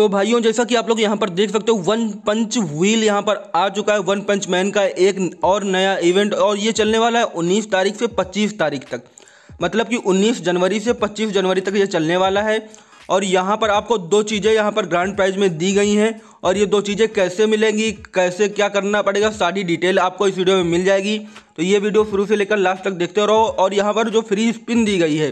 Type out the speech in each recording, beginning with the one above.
तो भाइयों जैसा कि आप लोग यहाँ पर देख सकते हो वन पंच व्हील यहाँ पर आ चुका है वन पंच मैन का एक और नया इवेंट और ये चलने वाला है उन्नीस तारीख से पच्चीस तारीख तक मतलब कि उन्नीस जनवरी से पच्चीस जनवरी तक ये चलने वाला है और यहाँ पर आपको दो चीज़ें यहाँ पर ग्रांड प्राइज में दी गई हैं और ये दो चीज़ें कैसे मिलेंगी कैसे क्या करना पड़ेगा सारी डिटेल आपको इस वीडियो में मिल जाएगी तो ये वीडियो शुरू से लेकर लास्ट तक देखते रहो और यहाँ पर जो फ्री स्पिन दी गई है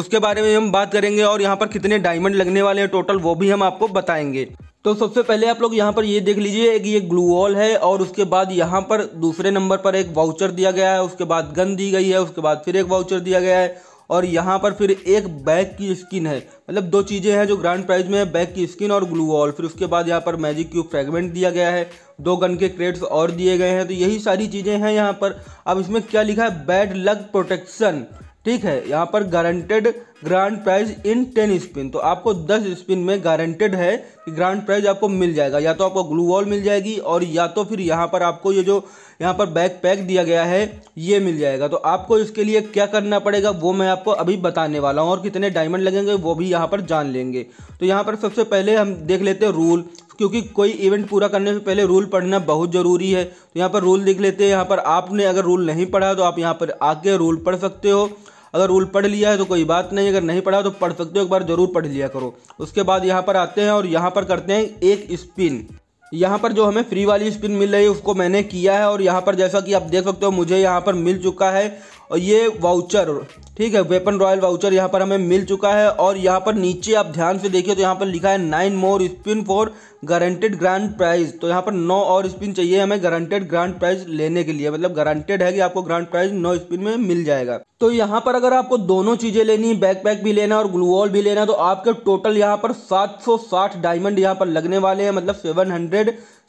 उसके बारे में हम बात करेंगे और यहाँ पर कितने डायमंड लगने वाले हैं टोटल वो भी हम आपको बताएंगे तो सबसे पहले आप लोग यहाँ पर ये देख लीजिए कि ये ग्लू वॉल है और उसके बाद यहाँ पर दूसरे नंबर पर एक वाउचर दिया गया है उसके बाद गन दी गई है उसके बाद फिर एक वाउचर दिया गया है और यहाँ पर फिर एक बैग की स्किन है मतलब दो चीज़ें हैं जो ग्रांड प्राइज में है बैग की स्किन और ग्लू वॉल फिर उसके बाद यहाँ पर मैजिक क्यूब फ्रेगमेंट दिया गया है दो गन के क्रेट्स और दिए गए हैं तो यही सारी चीज़ें हैं यहाँ पर अब इसमें क्या लिखा है बैड लक प्रोटेक्शन ठीक है यहाँ पर guaranteed grand prize in ten spin तो आपको दस स्पिन में गारंटेड है कि ग्रांड प्राइज आपको मिल जाएगा या तो आपको ग्लू वॉल मिल जाएगी और या तो फिर यहाँ पर आपको ये जो यहाँ पर बैक पैक दिया गया है ये मिल जाएगा तो आपको इसके लिए क्या करना पड़ेगा वो मैं आपको अभी बताने वाला हूँ और कितने डायमंड लगेंगे वो भी यहाँ पर जान लेंगे तो यहाँ पर सबसे पहले हम देख लेते हैं रूल क्योंकि कोई इवेंट पूरा करने से पहले रूल पढ़ना बहुत ज़रूरी है तो यहाँ पर रूल देख लेते हैं यहाँ पर आपने अगर रूल नहीं पढ़ा तो आप यहाँ पर आके रूल पढ़ सकते हो अगर रूल पढ़ लिया है तो कोई बात नहीं अगर नहीं पढ़ा तो पढ़ सकते हो एक बार ज़रूर पढ़ लिया करो उसके बाद यहाँ पर आते हैं और यहाँ पर करते हैं एक स्पिन यहाँ पर जो हमें फ्री वाली स्पिन मिल रही है उसको मैंने किया है और यहाँ पर जैसा कि आप देख सकते हो मुझे यहाँ पर मिल चुका है और ये वाउचर ठीक है वेपन रॉयल वाउचर यहाँ पर हमें मिल चुका है और यहाँ पर नीचे आप ध्यान से देखिए तो यहाँ पर लिखा है nine more spin for guaranteed grand prize तो यहाँ पर नौ और स्पिन चाहिए हमें गारंटेड ग्रांड प्राइज लेने के लिए मतलब गारंटेड है कि आपको ग्रांड प्राइज नौ स्पिन में मिल जाएगा तो यहाँ पर अगर आपको दोनों चीज़ें लेनी है बैकपैक भी लेना और ग्लूवॉल भी लेना तो आपके टोटल यहाँ पर 760 डायमंड यहाँ पर लगने वाले हैं मतलब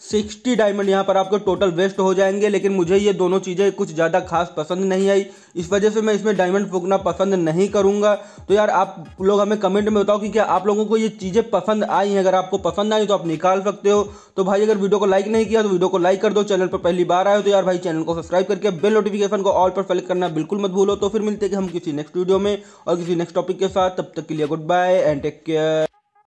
760 डायमंड यहाँ पर आपके टोटल वेस्ट हो जाएंगे लेकिन मुझे ये दोनों चीज़ें कुछ ज़्यादा खास पसंद नहीं आई इस वजह से मैं इसमें डायमंड फूकना पसंद नहीं करूंगा तो यार आप लोग हमें कमेंट में बताओ कि क्या आप लोगों को ये चीज़ें पसंद आई हैं अगर आपको पसंद आई तो आप निकाल सकते हो तो भाई अगर वीडियो को लाइक नहीं किया तो वीडियो को लाइक कर दो चैनल पर पहली बार आए तो यार भाई चैनल को सब्सक्राइब करके बेल नोटिफिकेशन को ऑल पर सेलेक्ट करना बिल्कुल मत भूलो तो फिर मिलते हैं हम किसी नेक्स्ट वीडियो में और किसी नेक्स्ट टॉपिक के साथ तब तक के लिए goodbye and take care